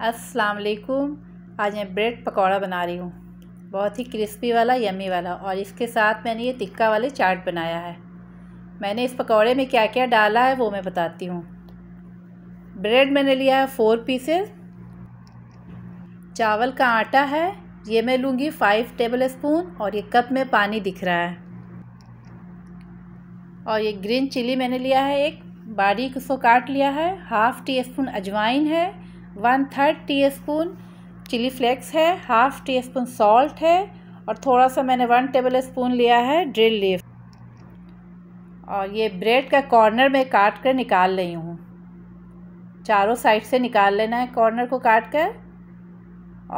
अस्सलाम वालेकुम आज मैं ब्रेड पकौड़ा बना रही हूँ बहुत ही क्रिस्पी वाला यमी वाला और इसके साथ मैंने ये टिक्का वाले चाट बनाया है मैंने इस पकौड़े में क्या क्या डाला है वो मैं बताती हूँ ब्रेड मैंने लिया है फ़ोर पीसेस चावल का आटा है ये मैं लूँगी फ़ाइव टेबल स्पून और ये कप में पानी दिख रहा है और ये ग्रीन चिली मैंने लिया है एक बारीक उसको काट लिया है हाफ़ टी स्पून अजवाइन है one third teaspoon chilli flakes है हाफ टी स्पून सॉल्ट है और थोड़ा सा मैंने वन टेबल स्पून लिया है ड्रिल लीव और ये ब्रेड का कॉर्नर मैं काट कर निकाल रही हूँ चारों साइड से निकाल लेना है कॉर्नर को काट कर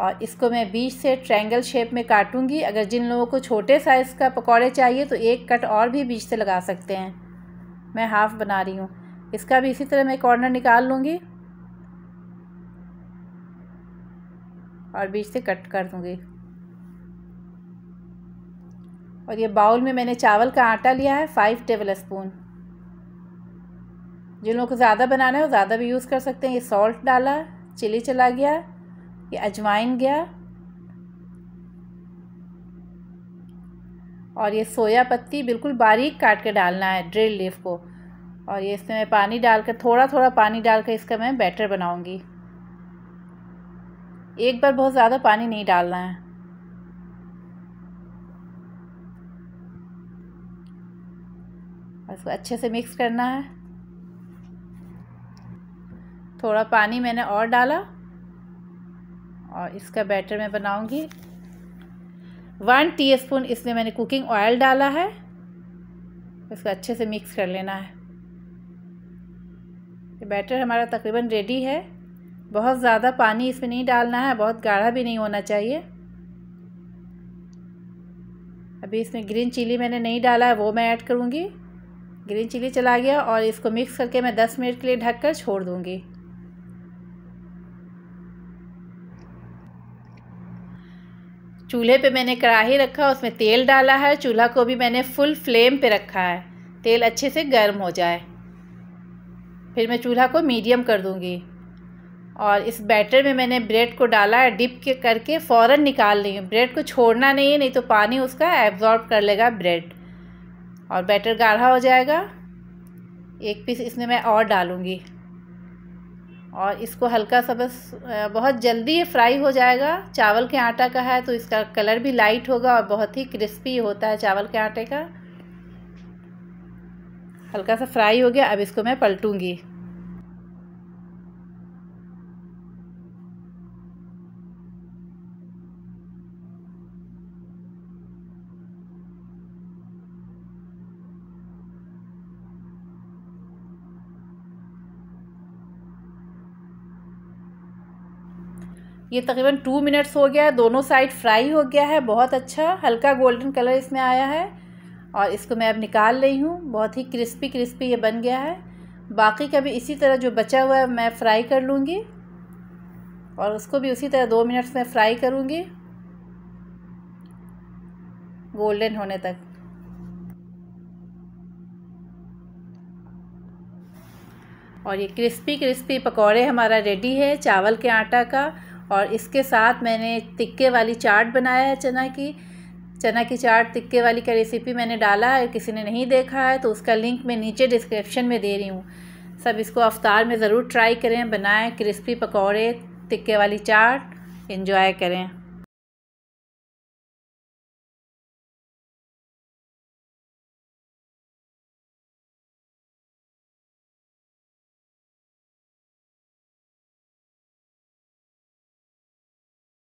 और इसको मैं बीच से ट्रायंगल शेप में काटूंगी अगर जिन लोगों को छोटे साइज़ का पकौड़े चाहिए तो एक कट और भी बीच से लगा सकते हैं मैं हाफ़ बना रही हूँ इसका भी इसी तरह मैं कॉर्नर निकाल लूँगी और बीच से कट कर दूँगी और ये बाउल में मैंने चावल का आटा लिया है फाइव टेबल स्पून जिन लोगों को ज़्यादा बनाना है वो ज़्यादा भी यूज़ कर सकते हैं ये सॉल्ट डाला चिली चला गया ये अजवाइन गया और ये सोया पत्ती बिल्कुल बारीक काट के डालना है ड्रिल लीफ को और ये इसमें मैं पानी डालकर थोड़ा थोड़ा पानी डालकर इसका मैं बैटर बनाऊँगी एक बार बहुत ज़्यादा पानी नहीं डालना है इसको अच्छे से मिक्स करना है थोड़ा पानी मैंने और डाला और इसका बैटर मैं बनाऊंगी वन टीस्पून इसमें मैंने कुकिंग ऑयल डाला है इसको अच्छे से मिक्स कर लेना है ये बैटर हमारा तकरीबन रेडी है बहुत ज़्यादा पानी इसमें नहीं डालना है बहुत गाढ़ा भी नहीं होना चाहिए अभी इसमें ग्रीन चिली मैंने नहीं डाला है वो मैं ऐड करूँगी ग्रीन चिली चला गया और इसको मिक्स करके मैं दस मिनट के लिए ढक कर छोड़ दूँगी चूल्हे पे मैंने कढ़ाही रखा उसमें तेल डाला है चूल्हा को भी मैंने फुल फ्लेम पे रखा है तेल अच्छे से गर्म हो जाए फिर मैं चूल्हा को मीडियम कर दूँगी और इस बैटर में मैंने ब्रेड को डाला है डिप के करके फ़ौरन निकाल लेंगे ब्रेड को छोड़ना नहीं है नहीं तो पानी उसका एब्जॉर्ब कर लेगा ब्रेड और बैटर गाढ़ा हो जाएगा एक पीस इसमें मैं और डालूँगी और इसको हल्का सा बस बहुत जल्दी ये फ्राई हो जाएगा चावल के आटा का है तो इसका कलर भी लाइट होगा और बहुत ही क्रिस्पी होता है चावल के आटे का हल्का सा फ्राई हो गया अब इसको मैं पलटूँगी ये तकरीबन टू मिनट्स हो गया है दोनों साइड फ्राई हो गया है बहुत अच्छा हल्का गोल्डन कलर इसमें आया है और इसको मैं अब निकाल रही हूँ बहुत ही क्रिस्पी क्रिस्पी ये बन गया है बाकी का भी इसी तरह जो बचा हुआ है मैं फ्राई कर लूँगी और उसको भी उसी तरह दो मिनट्स में फ्राई करूँगी गोल्डन होने तक और ये क्रिस्पी क्रिस्पी पकौड़े हमारा रेडी है चावल के आटा का और इसके साथ मैंने तिक्के वाली चाट बनाया है चना की चना की चाट तिक्के वाली का रेसिपी मैंने डाला है किसी ने नहीं देखा है तो उसका लिंक मैं नीचे डिस्क्रिप्शन में दे रही हूँ सब इसको अवतार में ज़रूर ट्राई करें बनाएं क्रिस्पी पकौड़े तिक्के वाली चाट इन्जॉय करें